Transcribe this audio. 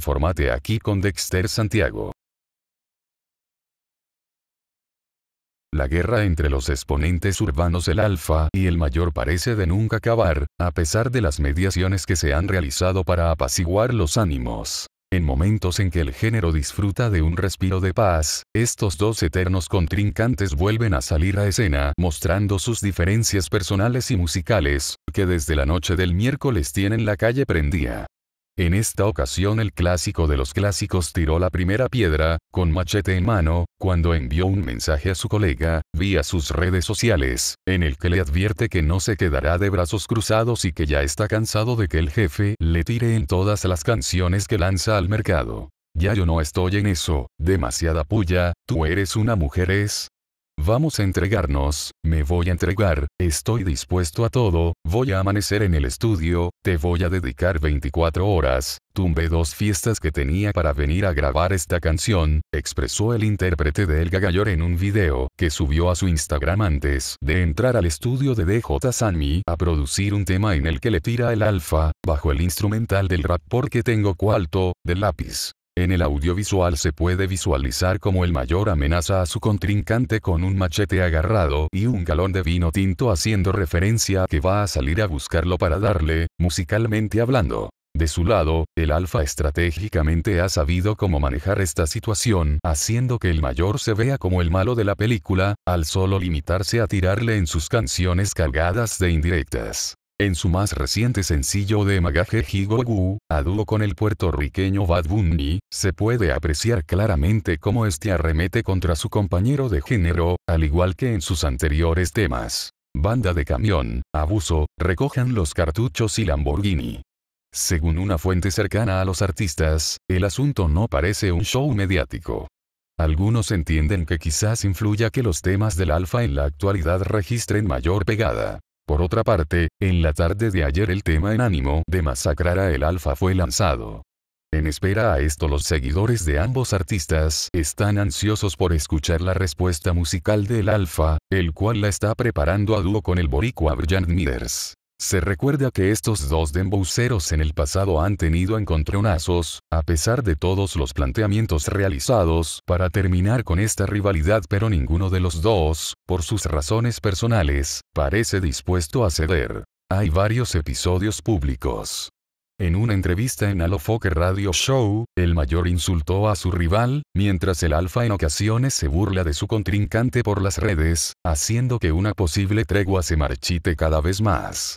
formate aquí con Dexter Santiago. La guerra entre los exponentes urbanos el alfa y el mayor parece de nunca acabar, a pesar de las mediaciones que se han realizado para apaciguar los ánimos. En momentos en que el género disfruta de un respiro de paz, estos dos eternos contrincantes vuelven a salir a escena mostrando sus diferencias personales y musicales, que desde la noche del miércoles tienen la calle prendida. En esta ocasión el clásico de los clásicos tiró la primera piedra, con machete en mano, cuando envió un mensaje a su colega, vía sus redes sociales, en el que le advierte que no se quedará de brazos cruzados y que ya está cansado de que el jefe le tire en todas las canciones que lanza al mercado. Ya yo no estoy en eso, demasiada puya, tú eres una mujer es, Vamos a entregarnos, me voy a entregar, estoy dispuesto a todo, voy a amanecer en el estudio, te voy a dedicar 24 horas, tumbé dos fiestas que tenía para venir a grabar esta canción, expresó el intérprete de El Gagayor en un video que subió a su Instagram antes de entrar al estudio de DJ Sanmi a producir un tema en el que le tira el alfa, bajo el instrumental del rap porque tengo cuarto, de lápiz. En el audiovisual se puede visualizar como el mayor amenaza a su contrincante con un machete agarrado y un galón de vino tinto haciendo referencia a que va a salir a buscarlo para darle, musicalmente hablando. De su lado, el alfa estratégicamente ha sabido cómo manejar esta situación, haciendo que el mayor se vea como el malo de la película, al solo limitarse a tirarle en sus canciones cargadas de indirectas. En su más reciente sencillo de magaje Higogu, a dúo con el puertorriqueño Bad Bunny, se puede apreciar claramente cómo este arremete contra su compañero de género, al igual que en sus anteriores temas. Banda de camión, abuso, recojan los cartuchos y Lamborghini. Según una fuente cercana a los artistas, el asunto no parece un show mediático. Algunos entienden que quizás influya que los temas del alfa en la actualidad registren mayor pegada. Por otra parte, en la tarde de ayer el tema en ánimo de masacrar a el Alfa fue lanzado. En espera a esto los seguidores de ambos artistas están ansiosos por escuchar la respuesta musical del Alfa, el cual la está preparando a dúo con el boricua Bryant Meters. Se recuerda que estos dos demboceros en el pasado han tenido encontronazos, a pesar de todos los planteamientos realizados para terminar con esta rivalidad pero ninguno de los dos, por sus razones personales, parece dispuesto a ceder. Hay varios episodios públicos. En una entrevista en Alofoque Radio Show, el mayor insultó a su rival, mientras el alfa en ocasiones se burla de su contrincante por las redes, haciendo que una posible tregua se marchite cada vez más.